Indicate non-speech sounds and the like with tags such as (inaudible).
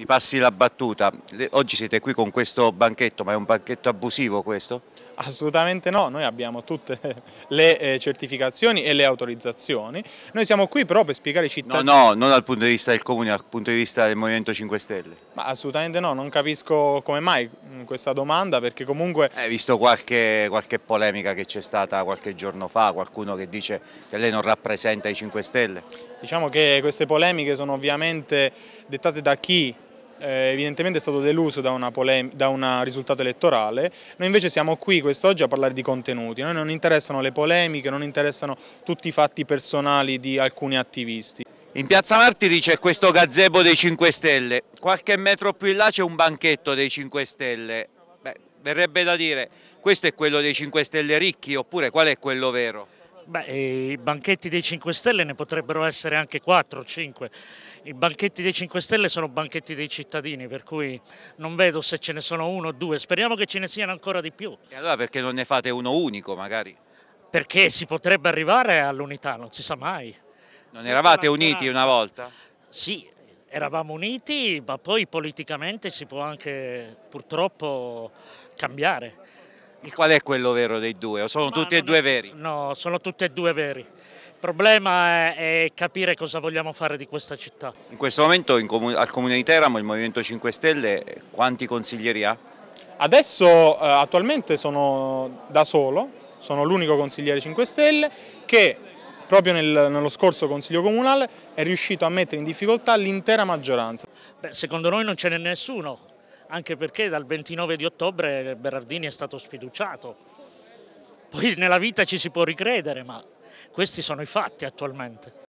Mi passi la battuta, oggi siete qui con questo banchetto, ma è un banchetto abusivo questo? Assolutamente no, noi abbiamo tutte (laughs) le eh, certificazioni e le autorizzazioni, noi siamo qui però per spiegare ai cittadini... No, no, non dal punto di vista del Comune, dal punto di vista del Movimento 5 Stelle. Ma assolutamente no, non capisco come mai mm, questa domanda perché comunque... Hai eh, visto qualche, qualche polemica che c'è stata qualche giorno fa, qualcuno che dice che lei non rappresenta i 5 Stelle? Diciamo che queste polemiche sono ovviamente dettate da chi eh, evidentemente è stato deluso da, un risultato elettorale, noi invece siamo qui quest'oggi a parlare di contenuti, noi non interessano le polemiche, non interessano tutti i fatti personali di alcuni attivisti. In Piazza Martiri c'è questo gazebo dei 5 Stelle, qualche metro più in là c'è un banchetto dei 5 Stelle, Beh, verrebbe da dire questo è quello dei 5 Stelle ricchi oppure qual è quello vero? Beh, i banchetti dei 5 Stelle ne potrebbero essere anche 4 o 5. I banchetti dei 5 Stelle sono banchetti dei cittadini, per cui non vedo se ce ne sono uno o due. Speriamo che ce ne siano ancora di più. E allora perché non ne fate uno unico magari? Perché si potrebbe arrivare all'unità, non si sa mai. Non eravate uniti una volta? Sì, eravamo uniti, ma poi politicamente si può anche purtroppo cambiare. Qual è quello vero dei due? O sono Ma tutti e due veri? No, sono tutti e due veri. Il problema è, è capire cosa vogliamo fare di questa città. In questo momento comun al Comune di Teramo il Movimento 5 Stelle quanti consiglieri ha? Adesso eh, attualmente sono da solo, sono l'unico consigliere 5 Stelle che proprio nel, nello scorso Consiglio Comunale è riuscito a mettere in difficoltà l'intera maggioranza. Beh, secondo noi non ce n'è nessuno anche perché dal 29 di ottobre Berardini è stato sfiduciato. Poi nella vita ci si può ricredere, ma questi sono i fatti attualmente.